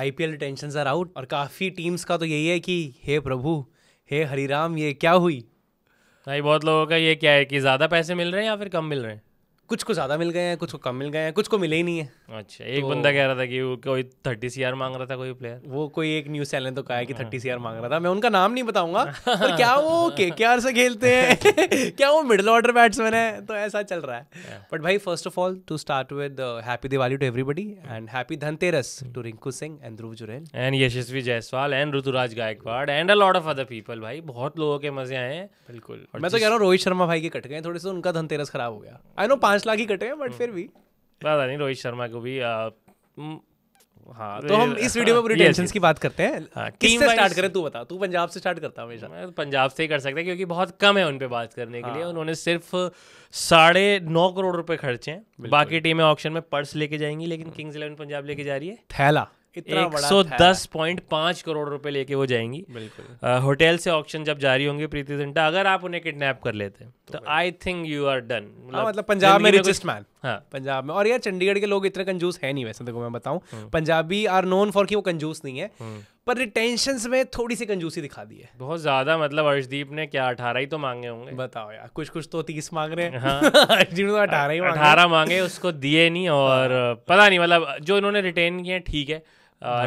I P L retention are out और काफ़ी teams का तो यही है कि हे प्रभु हे हरी राम ये क्या हुई भाई बहुत लोगों का ये क्या है कि ज़्यादा पैसे मिल रहे हैं या फिर कम मिल रहे हैं कुछ को ज़्यादा मिल गए हैं कुछ को कम मिल गए हैं कुछ को मिले ही नहीं है अच्छा एक तो, बंदा कह रहा था कि वो कोई थर्टी सी मांग रहा था कोई प्लेयर वो कोई एक न्यूज़ चैनल तो कहा है कि हाँ। थर्टी सी मांग रहा था मैं उनका नाम नहीं बताऊंगा पर क्या वो के के आर से खेलते हैं क्या वो मिडल ऑर्डर बैट्समैन है तो ऐसा चल रहा है बट भाई first of all to start with happy Diwali to everybody and happy Dhanteras to Rinku Singh and Dhruv Jurel and Yashasvi Jaiswal and Ruturaj Gaikwad and a lot of other people भाई बहुत लोगों के मजे आए हैं बिल्कुल मैं तो कह रहा हूँ रोहित शर्मा भाई के कट गए थोड़े से उनका धनतेरस खराब हो गया आई नो पांच दस लाख ही कटे हैं बट हम्म। फिर भी पता नहीं रोहित शर्मा को भी हाँ तो हम इस वीडियो में पूरी टेंशन हाँ, की बात करते हैं हाँ, किससे स्टार्ट करें तू बता तू पंजाब से स्टार्ट करता हमेशा मैं तो पंजाब से ही कर सकते हैं क्योंकि बहुत कम है उन पर बात करने के लिए हाँ। उन्होंने सिर्फ साढ़े नौ करोड़ रुपए खर्चे हैं बाकी टीमें ऑक्शन में पर्स लेके जाएंगी लेकिन किंग्स इलेवन पंजाब लेके जा रही है थैला एक पॉइंट पांच करोड़ रुपए लेके वो जाएंगी होटल से ऑप्शन जब जारी होंगे प्रीति जिंटा अगर आप उन्हें किडनैप कर लेते हैं तो I think you are done मतलब पंजाब में रिचेस्ट मैन हाँ पंजाब में और यार चंडीगढ़ के लोग इतने कंजूस है नहीं वैसे देखो मैं बताऊं हम्म। पंजाबी आर नोन फॉर कि वो कंजूस नहीं है हम्म। पर रिटेंशन में थोड़ी सी कंजूसी दिखा दी है बहुत ज्यादा मतलब अर्षदीप ने क्या अठारह ही तो मांगे होंगे बताओ यार कुछ कुछ तो तीस मांग रहे हैं हाँ। तो अठारह ही अठारह मांगे उसको दिए नहीं और हाँ। पता नहीं मतलब जो इन्होंने रिटेन किए ठीक है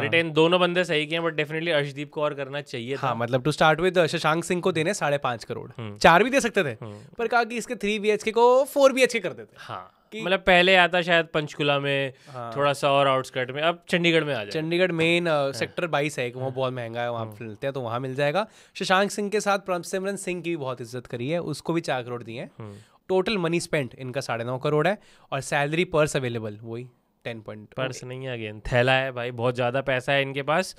रिटेन हाँ। दोनों बंदे सही किए बट डेफिनेटली अर्षदीप को और करना चाहिए हाँ मतलब to start with Shashank Singh को देने साढ़े पांच करोड़ हम्म। चार भी दे सकते थे पर कहा कि इसके थ्री बी को फोर बी कर देते हाँ मतलब पहले आता शायद पंचकुला में हाँ। थोड़ा सा और आउटस्कर्ट में अब चंडीगढ़ में आ जाए चंडीगढ़ मेन सेक्टर uh, हाँ। बाईस है वो हाँ। बहुत महंगा है वहाँ हाँ। मिलते हैं तो वहाँ मिल जाएगा शशांक सिंह के साथ प्रमसिमरन सिंह की भी बहुत इज्जत करी है उसको भी चार करोड़ दिए हैं टोटल मनी स्पेंट इनका साढ़े नौ करोड़ है और सैलरी पर्स अवेलेबल वही टेन पॉइंट पर्स नहीं है अगेन थैला है भाई बहुत ज़्यादा पैसा है इनके पास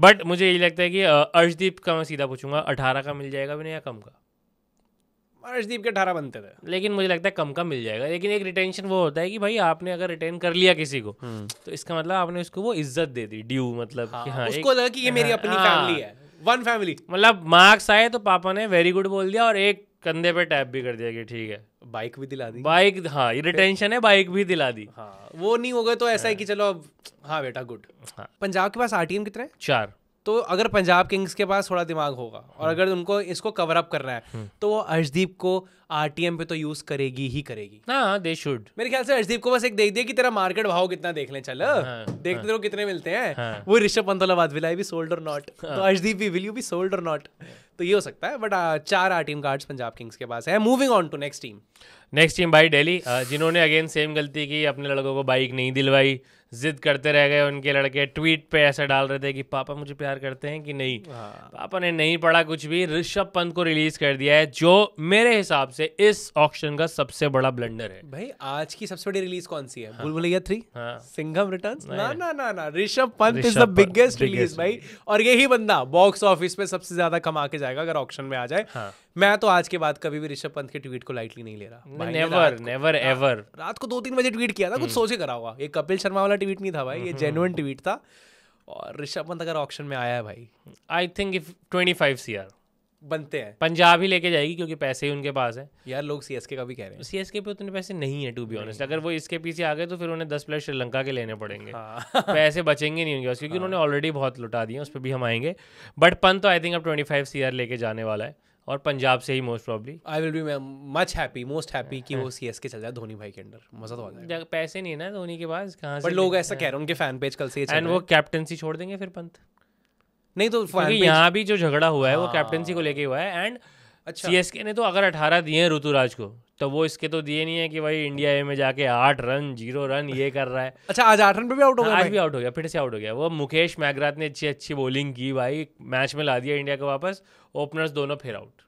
बट हम्म। मुझे ये लगता है कि uh, अर्शदीप का मैं सीधा पूछूंगा अठारह का मिल जाएगा भी नहीं या कम का हर्षदीप के अठारह बनते थे लेकिन मुझे लगता है कम कम मिल जाएगा लेकिन एक रिटेंशन वो होता है कि भाई आपने अगर रिटेन कर लिया किसी को हम्म। तो इसका मतलब आपने उसको वो इज्जत दे दी ड्यू मतलब हाँ, कि हाँ, हाँ उसको लगा कि ये मेरी हाँ, अपनी फैमिली हाँ। है वन फैमिली मतलब मार्क्स आए तो पापा ने वेरी गुड बोल दिया और एक कंधे पे टैप भी कर दिया कि ठीक है बाइक भी दिला दी बाइक हाँ ये रिटेंशन है बाइक भी दिला दी हाँ वो नहीं होगा तो ऐसा है कि चलो अब हाँ बेटा गुड हाँ पंजाब के पास आर कितने है चार तो अगर पंजाब किंग्स के पास थोड़ा दिमाग होगा और अगर उनको इसको कवर अप करना है हम्म। तो वो अर्शदीप को आर पे तो यूज करेगी ही करेगी हाँ दे शुड मेरे ख्याल से अर्शदीप को बस एक देख दिया कि तेरा मार्केट भाव कितना देख ले चल हाँ, हाँ। देखते हाँ, कितने मिलते हैं हाँ, वो ऋषभ पंतोलाबाद वाला बात विल भी सोल्ड और नॉट तो अर्शदीप भी विल यू भी सोल्ड और नॉट तो ये हो सकता है बट uh, चार R team cards Punjab kings के पास है moving on to next team next team by Delhi जिन्होंने अगेन सेम गलती की अपने लड़कों को बाइक नहीं दिलवाई जिद करते रह गए उनके लड़के ट्वीट पे ऐसा डाल रहे थे कि पापा मुझे प्यार करते हैं कि नहीं हाँ। पापा ने नहीं पढ़ा कुछ भी ऋषभ पंत को रिलीज कर दिया है जो मेरे हिसाब से इस ऑक्शन का सबसे बड़ा ब्लंडर है भाई आज की सबसे बड़ी रिलीज कौन सी है बुलबुलैया थ्री सिंघम रिटर्न ना ना ना ना Rishabh Pant is the biggest release भाई और यही बंदा बॉक्स ऑफिस में सबसे ज्यादा कमा के जाएगा अगर ऑप्शन में आ जाए हाँ। मैं तो आज के बाद कभी भी ऋषभ पंत के ट्वीट को लाइटली नहीं ले रहा नेवर नेवर एवर रात को दो तीन बजे ट्वीट किया था कुछ हम्म। सोचे करा हुआ ये कपिल शर्मा वाला ट्वीट नहीं था भाई ये जेनुअन हम्म, ट्वीट हम्म, हम्म। था और ऋषभ पंत अगर ऑप्शन में आया है भाई I think if twenty five C R बनते हैं पंजाब ही लेके जाएगी क्योंकि पैसे ही उनके पास है यार लोग सी का भी कह रहे हैं सी पे उतने पैसे नहीं है टू बी ऑनेस्ट अगर वो इसके पीछे आ गए तो फिर उन्हें दस प्लेयर श्रीलंका के लेने पड़ेंगे हाँ। पैसे बचेंगे नहीं उनके पास क्योंकि हाँ। उन्होंने ऑलरेडी बहुत लुटा दिए उस पर भी हम आएंगे बट पंत तो आई थिंक अब ट्वेंटी फाइव सी लेके जाने वाला है और पंजाब से ही most probably I will be much happy most happy कि वो सी एस के चल जाए धोनी भाई के अंडर मजा तो आ जाएगा पैसे नहीं है ना धोनी के पास कहाँ से लोग ऐसा कह रहे हैं उनके फैन पेज कल से एंड वो कैप्टनसी छोड़ देंगे फिर पंत नहीं तो क्योंकि यहाँ भी जो झगड़ा हुआ है वो कैप्टनसी हाँ। को लेके हुआ है एंड सी एस के ने तो अगर अठारह दिए हैं ऋतुराज को तो वो इसके तो दिए नहीं है कि भाई इंडिया में जाके आठ रन जीरो रन ये कर रहा है अच्छा आज आठ रन पे भी आउट हो गया आज भी आउट हो गया फिर से आउट हो गया वो मुकेश मैगरात ने अच्छी अच्छी बॉलिंग की भाई मैच में ला दिया इंडिया को वापस ओपनर्स दोनों फिर आउट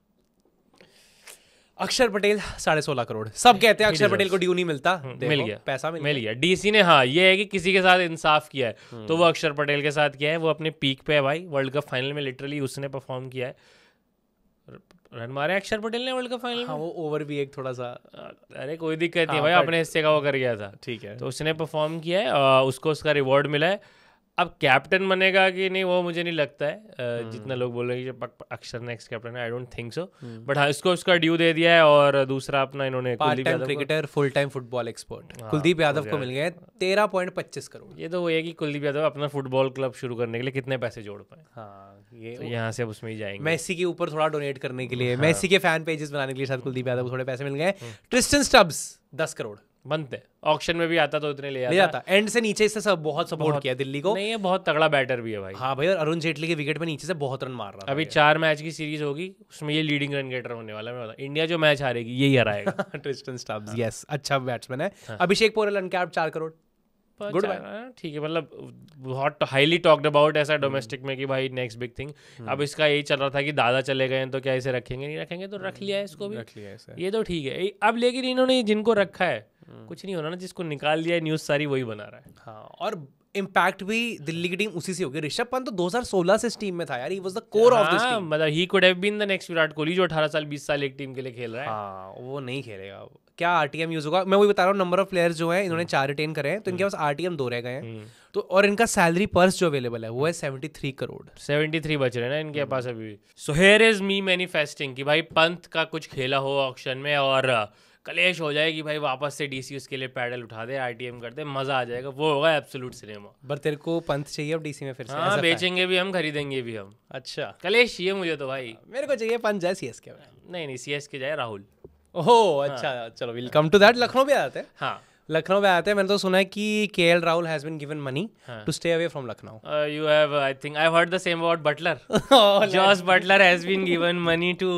अक्षर पटेल साढ़े सोलह करोड़ सब कहते हैं अक्षर पटेल को ड्यू नहीं मिलता हम्म, मिल गया पैसा मिल, मिल गया डीसी ने हाँ ये है कि किसी के साथ इंसाफ किया है हम्म. तो वो अक्षर पटेल के साथ किया है वो अपने पीक पे है भाई वर्ल्ड कप फाइनल में लिटरली उसने परफॉर्म किया है रन मारे अक्षर पटेल ने वर्ल्ड कप फाइनल हाँ, वो ओवर भी एक थोड़ा सा अरे कोई दिक्कत नहीं हाँ, भाई अपने हिस्से का वो कर गया था ठीक है तो उसने परफॉर्म किया है उसको उसका रिवॉर्ड मिला है अब कैप्टन बनेगा कि नहीं वो मुझे नहीं लगता है hmm. जितना लोग बोल रहे हैं कि अक्षर नेक्स्ट कैप्टन है I don't think so but हाँ इसको उसका ड्यू दे दिया है और दूसरा अपना इन्होंने cricketer full time football expert Kuldeep Yadav को हाँ, मिल गए तेरह पॉइंट पच्चीस करोड़ ये तो वही है कि कुलदीप यादव अपना फुटबॉल क्लब शुरू करने के लिए कितने पैसे जोड़ पाए हाँ ये तो यहाँ से अब उसमें ही जाएंगे मेसी के ऊपर थोड़ा डोनेट करने के लिए मेसी के फैन पेजेस बनाने के लिए शायद कुलदीप यादव को थोड़े पैसे मिल गए ट्रिस्टन हम्म। स्टब्स दस करोड़ बनते ऑक्शन में भी आता तो इतने ले आता, ले आता। एंड से नीचे इससे सब बहुत सपोर्ट किया दिल्ली को नहीं ये बहुत तगड़ा बैटर भी है भाई हाँ भाई और अरुण जेटली के विकेट पे नीचे से बहुत रन मार रहा अभी चार मैच की सीरीज होगी उसमें ये लीडिंग रन गेटर होने वाला है इंडिया जो मैच हारेगी यही हराएगा ट्रिस्टन स्टाब्स यस अच्छा बैट्समैन है हाँ। अभिषेक पोरेल अनकैप चार करोड़ गुड हाँ, ठीक है मतलब हॉट हाईली टॉक्ड अबाउट ऐसा डोमेस्टिक हम्म। में कि भाई नेक्स्ट बिग थिंग अब इसका यही चल रहा था कि दादा चले गए हैं तो क्या इसे रखेंगे नहीं रखेंगे तो रख हम्म, लिया है इसको भी रख लिया है ये तो ठीक है अब लेकिन इन्होंने जिनको रखा है हम्म। कुछ नहीं होना ना जिसको निकाल दिया है न्यूज़ सारी वही बना रहा है हाँ और इम्पैक्ट भी दिल्ली की टीम उसी से होगी ऋषभ पंत तो 2016 से इस टीम में था यार he was the core of this team मतलब he could have been the next Virat Kohli जो 18 साल 20 साल एक टीम के लिए खेल रहा है हाँ वो नहीं खेलेगा वो क्या आरटीएम यूज होगा मैं वही बता रहा हूँ नंबर ऑफ प्लेयर्स जो है इन्होंने हम्म। चार रिटेन करे हैं तो इनके हम्म। पास आरटीएम दो रह गए हैं तो और इनका सैलरी पर्स जो अवेलेबल है वो है seventy three crore seventy three बच रहे हैं ना इनके पास अभी so here is me manifesting कि भाई पंत का कुछ खेला हो ऑक्शन में और कलेश हो जाए कि भाई वापस से डीसी उसके लिए पैडल उठा दे आरटीएम कर दे मजा आ जाएगा वो होगा एब्सोल्यूट सिनेमा पर तेरे को पंथ चाहिए अब डीसी में फिर से हाँ बेचेंगे भी हम खरीदेंगे भी हम अच्छा कलेश चाहिए मुझे तो भाई मेरे को चाहिए पंथ जाए सी के नहीं नहीं सी के जाए राहुल ओह अच्छा हाँ। चलो वेलकम टू दैट लखनऊ भी आते हैं हाँ लखनऊ में आते हैं मैंने तो सुना है कि K L Rahul has been given money to stay away from Lucknow you have I think I heard the same about Butler Jos Butler has been given money to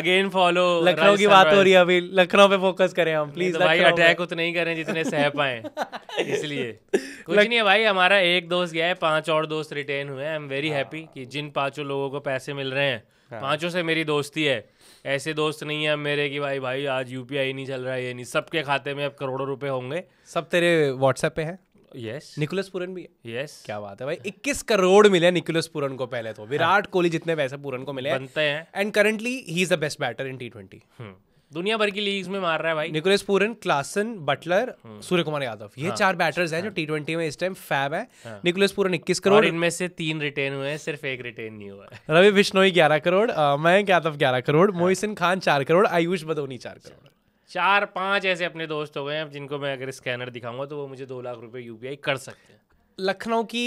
again follow Lucknow की बात हो रही है अभी लखनऊ पे फोकस करें हम प्लीज तो भाई अटैक उतने ही करें जितने सह पाए इसलिए कुछ नहीं है भाई हमारा एक दोस्त गया है पांच और दोस्त रिटेन हुए आई एम वेरी हैप्पी कि जिन पांचों लोगों को पैसे मिल रहे हैं हाँ। पांचों से मेरी दोस्ती है ऐसे दोस्त नहीं है मेरे कि भाई भाई आज यू नहीं चल रहा है ये नहीं सबके खाते में अब करोड़ों रुपए होंगे सब तेरे व्हाट्सएप पे है यस निकुलस पुरन पूरन भी है यस क्या बात है भाई इक्कीस करोड़ मिले निकुलस पूरन को पहले तो विराट हाँ। कोहली जितने पैसे पूरन को मिले बनते हैं and currently he is the best batter in T twenty दुनिया भर की लीग्स में मार रहा है भाई निकोलस पूरन क्लासन बटलर हम्म। सूर्य कुमार यादव ये हाँ, चार बैटर्स हैं हाँ, जो टी ट्वेंटी में इस टाइम फैब है हाँ, निकोलस पूरन इक्कीस करोड़ इनमें से तीन रिटेन हुए हैं सिर्फ एक रिटेन नहीं हुआ रवि बिश्नोई ग्यारह करोड़ मयंक यादव ग्यारह करोड़ हाँ। मोहसिन खान चार करोड़ आयुष बदोनी चार करोड़ चार पांच ऐसे अपने दोस्त हो गए हैं जिनको मैं अगर स्कैनर दिखाऊंगा तो वो मुझे दो लाख रुपए यूपीआई कर सकते हैं लखनऊ की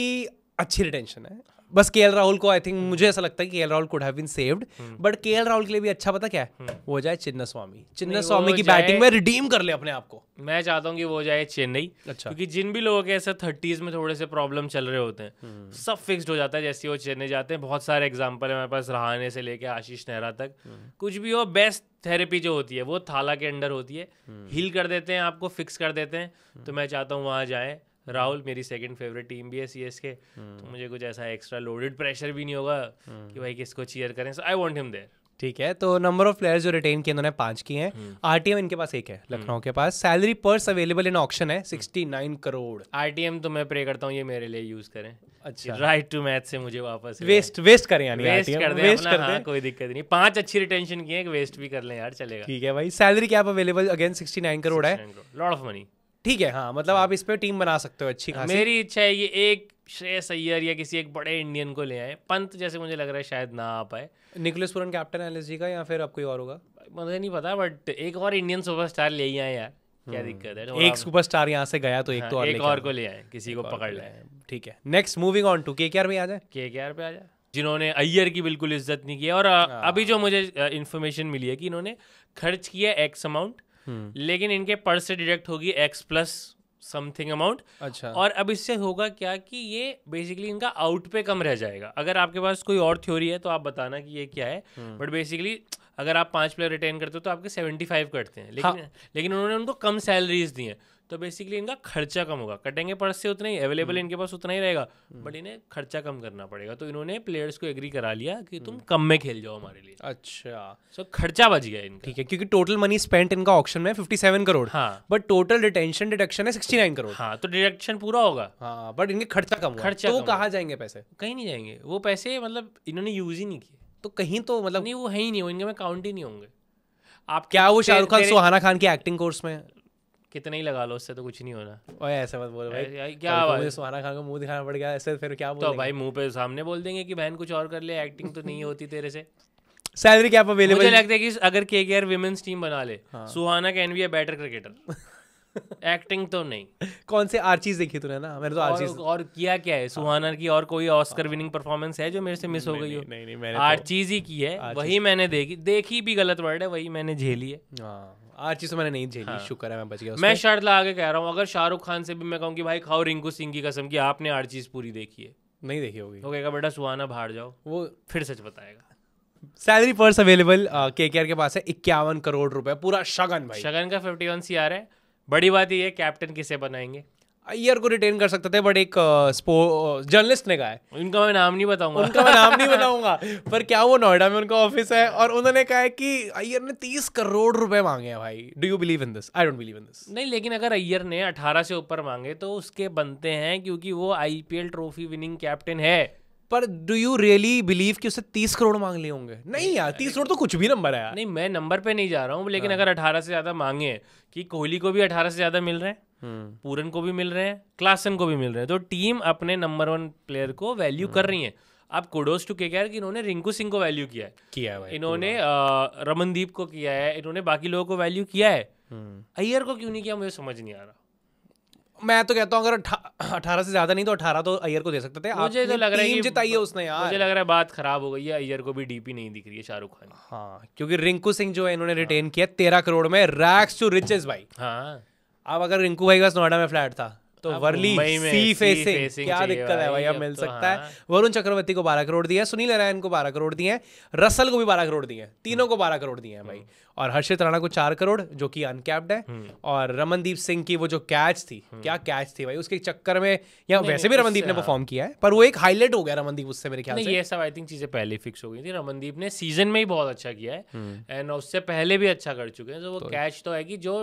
अच्छी रिटेंशन है बस के राहुल को आई थिंक hmm. मुझे ऐसा लगता है कि K Rahul could have been saved but K Rahul के लिए भी अच्छा पता क्या है hmm. हम्म। वो जाए चिन्ना स्वामी चिन्ना स्वामी की बैटिंग में रिडीम कर ले अपने आप को मैं चाहता हूँ कि वो जाए चेन्नई अच्छा क्योंकि जिन भी लोगों के ऐसे थर्टीज में थोड़े से प्रॉब्लम चल रहे होते हैं hmm. सब फिक्सड हो जाता है जैसे वो चेन्नई जाते हैं बहुत सारे एग्जाम्पल है हमारे पास रहाने से लेके आशीष नेहरा तक हम्म। कुछ भी हो बेस्ट थेरेपी जो होती है वो थाला के अंडर होती है हील कर देते हैं आपको फिक्स कर देते हैं तो मैं चाहता हूँ वहाँ जाए राहुल मेरी सेकंड फेवरेट टीम भी है सी एस के तो हम्म। मुझे कुछ ऐसा एक्स्ट्रा लोडेड प्रेशर भी नहीं होगा हम्म। कि भाई किसको चीयर करें सो आई वॉन्ट हिम देर ठीक है तो नंबर ऑफ प्लेयर्स जो रिटेन किए इन्होंने पांच किए हैं आरटीएम हम्म। इनके पास एक है लखनऊ के पास salary purse available in option है सिक्सटी नाइन करोड़ आरटीएम तो मैं प्रे करता हूँ ये मेरे लिए यूज करें अच्छा राइट टू मैथ से मुझे वापस वेस्ट वेस्ट करें यानी वेस्ट कर दें वेस्ट कर हाँ, दें कोई दिक्कत नहीं पांच अच्छी रिटेंशन की है वेस्ट भी कर लें यार चलेगा ठीक है भाई सैलरी क्या available again sixty nine crore है लॉट ऑफ मनी ठीक है हाँ मतलब आप इस पर टीम बना सकते हो अच्छी खासी मेरी इच्छा है ये एक श्रेयस अय्यर या किसी एक बड़े इंडियन को ले आए पंत जैसे मुझे लग रहा है शायद ना आ पाए Nicholas Pooran captain L S का या फिर आप कोई और होगा मुझे नहीं पता बट एक और इंडियन सुपरस्टार ले ही आए यार क्या हम्म। दिक्कत है एक सुपरस्टार यहाँ से गया तो एक हाँ, तो और एक और को ले आए किसी को पकड़ लें ठीक है next moving on to K R में आ जाए के के आर पे आ जाए जिन्होंने अय्यर की बिल्कुल इज्जत नहीं की और हाँ। अभी जो मुझे इन्फॉर्मेशन मिली है कि इन्होंने खर्च किया एक्स अमाउंट हम्म। लेकिन इनके पर्स से डिडक्ट होगी एक्स प्लस समथिंग अमाउंट अच्छा और अब इससे होगा क्या कि ये बेसिकली इनका आउट पे कम रह जाएगा अगर आपके पास कोई और थ्योरी है तो आप बताना कि ये क्या है बट हम्म। बेसिकली अगर आप पांच प्लेयर रिटेन करते हो तो आपके सेवेंटी फाइव करते हैं हाँ। लेकिन हाँ. लेकिन उन्होंने उनको कम सैलरीज दी हैं तो बेसिकली इनका खर्चा कम होगा कटेंगे पर्स से उतना ही अवेलेबल हम्म। इनके पास उतना ही रहेगा बट हम्म। इन्हें खर्चा कम करना पड़ेगा तो इन्होंने प्लेयर्स को एग्री करा लिया कि तुम हम्म। कम में खेल जाओ हमारे लिए अच्छा सो so, खर्चा बच गया इनका ठीक है क्योंकि टोटल मनी स्पेंट इनका ऑप्शन में फिफ्टी सेवन करोड़ हाँ बट टोटल डिटेंशन डिडक्शन है सिक्सटी नाइन करोड़ हाँ तो डिडक्शन पूरा होगा हाँ बट इनके खर्चा कम खर्चा तो वो कहाँ जाएंगे पैसे कहीं नहीं जाएंगे वो पैसे मतलब इन्होंने यूज ही नहीं किए तो कहीं तो मतलब नहीं वो है ही नहीं हो इनके में काउंट ही नहीं होंगे आप क्या वो शाहरुख खान सुहाना खान की एक्टिंग कोर्स में कितने ही लगा लो उससे तो कुछ नहीं होना ओए ऐसे मत बोलो भाई क्या बात मुझे सुहाना खान का मुंह दिखाना पड़ गया ऐसे फिर क्या तो बोलेंगे तो भाई मुंह पे सामने बोल देंगे कि बहन कुछ और कर ले एक्टिंग तो नहीं होती तेरे से सैलरी क्या अवेलेबल मुझे लगता है कि अगर केकेआर वुमेन्स टीम बना ले हाँ। Suhana can be a better cricketer acting तो नहीं कौन से आर्चीज देखी तूने ना मैंने तो आर्चीज और, और किया क्या है सुहाना की और कोई ऑस्कर विनिंग परफॉर्मेंस है जो मेरे से मिस हो गई हो नहीं नहीं मैंने आर्चीज तो- ही की है वही मैंने देखी देखी भी गलत वर्ड है वही मैंने झेली है हाँ, आर्चीज तो मैंने नहीं झेली हाँ। शुक्र है मैं बच गया मैं शर्त लगा के कह रहा हूँ अगर शाहरुख खान से भी मैं कहूँ कि भाई खाओ रिंकू सिंह की कसम की आपने आर्चीज पूरी देखी है नहीं देखी होगी हो कहेगा बेटा सुहाना बाहर जाओ वो फिर सच बताएगा सैलरी पर्स अवेलेबल के के पास है इक्यावन करोड़ रुपए पूरा शगन भाई शगन का फिफ्टी वन सी आर है बड़ी बात यह कैप्टन किसे बनाएंगे अय्यर को रिटेन कर सकते थे बट एक जर्नलिस्ट uh, uh, ने कहा है उनका मैं नाम नहीं बताऊंगा उनका मैं नाम नहीं बताऊंगा पर क्या वो नोएडा में उनका ऑफिस है और उन्होंने कहा है कि अय्यर ने तीस करोड़ रुपए मांगे हैं भाई do you believe in this I don't believe in this नहीं लेकिन अगर अय्यर ने अठारह से ऊपर मांगे तो उसके बनते हैं क्योंकि वो आई ट्रॉफी विनिंग कैप्टन है पर डू यू रियली बिलीव कि उसे तीस करोड़ मांग लिए होंगे नहीं यार तीस करोड़ तो कुछ भी नंबर है यार नहीं मैं नंबर पे नहीं जा रहा हूँ लेकिन अगर अठारह से ज्यादा मांगे कि कोहली को भी अठारह से ज्यादा मिल रहे हैं हम्म। पूरन को भी मिल रहे हैं क्लासन को भी मिल रहे हैं तो टीम अपने नंबर वन प्लेयर को वैल्यू कर रही हम्म। है आप कोडोस टू के कि इन्होंने रिंकू सिंह को वैल्यू किया है किया है भाई इन्होंने रमनदीप को किया है इन्होंने बाकी लोगों को वैल्यू किया है हम्म। अय्यर को क्यों नहीं किया मुझे समझ नहीं आ रहा मैं तो कहता हूँ अगर अठारह से ज्यादा नहीं तो अठारह तो अय्यर को दे सकते थे मुझे तो लग रहा है जिताई है उसने यार मुझे लग रहा है बात खराब हो गई है अय्यर को भी डीपी नहीं दिख रही है शाहरुख खान हाँ क्योंकि रिंकू सिंह जो है इन्होंने रिटेन किया तेरह करोड़ में रैक्स टू रिचेस भाई हाँ अब अगर रिंकू भाई का नोएडा में फ्लैट था तो वर्ली सी फेसिंग क्या दिक्कत है भाई अब मिल तो सकता है हाँ। वरुण चक्रवर्ती को बारह करोड़ दिया सुनील नारायण को बारह करोड़ दिए रसल को भी बारह करोड़ दिए तीनों को बारह करोड़ दिए हैं भाई हम्म। और हर्षित राणा को चार करोड़ जो कि अनकैप्ड है हम्म। और रमनदीप सिंह की वो जो कैच थी हम्म। क्या कैच थी भाई उसके चक्कर में या वैसे भी रमनदीप ने परफॉर्म हाँ। किया है पर वो एक हाईलाइट हो गया रमनदीप उससे मेरे ख्याल से ये सब आई थिंक चीजें पहले फिक्स हो गई थी रमनदीप ने सीजन में ही बहुत अच्छा किया है एंड उससे पहले भी अच्छा कर चुके हैं तो वो कैच तो, तो है कि जो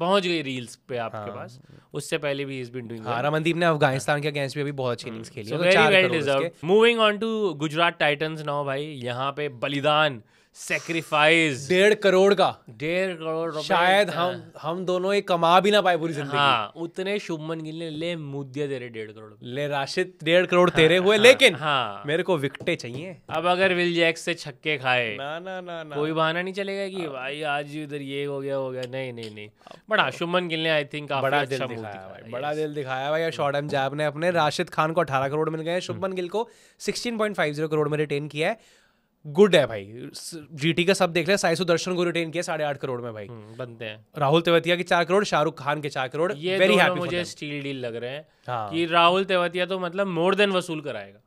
पहुंच गई रील्स पे आपके हाँ। पास उससे पहले भी इज बीन डूइंग रमनदीप ने अफगानिस्तान के अगेंस्ट भी बहुत अच्छी इनिंग्स mm. खेली moving on to Gujarat titans now भाई यहाँ पे बलिदान सेक्रीफाइस डेढ़ करोड़ का डेढ़ करोड़ शायद हम हाँ। हम दोनों ये कमा भी ना पाए पूरी जिंदगी हाँ, उतने शुभमन गिल ने ले मुद्दे तेरे डेढ़ करोड़ ले राशिद डेढ़ करोड़ हाँ, तेरे हुए हाँ, लेकिन हाँ मेरे को विकटे चाहिए अब अगर विल जैक से छक्के खाए ना ना ना, ना कोई बहाना नहीं चलेगा कि भाई आज इधर ये हो गया हो गया नहीं नहीं नहीं बड़ा हाँ, शुभमन गिल ने आई थिंक बड़ा अच्छा दिल दिखाया बड़ा दिल दिखाया भाई शॉर्ट एम जैब ने अपने हम्म। राशिद खान को अठारह करोड़ मिल गए शुभमन हम्म। गिल को sixteen point five zero crore में रिटेन किया है गुड है भाई जीटी का सब देख ले साई सुदर्शन को रिटेन किया साढ़े आठ करोड़ में भाई हम्म, बनते हैं राहुल तेवतिया के चार करोड़ शाहरुख खान के चार करोड़ ये वेरी हैप्पी मुझे स्टील डील लग रहे हैं हाँ। कि राहुल तेवतिया तो मतलब मोर देन वसूल कराएगा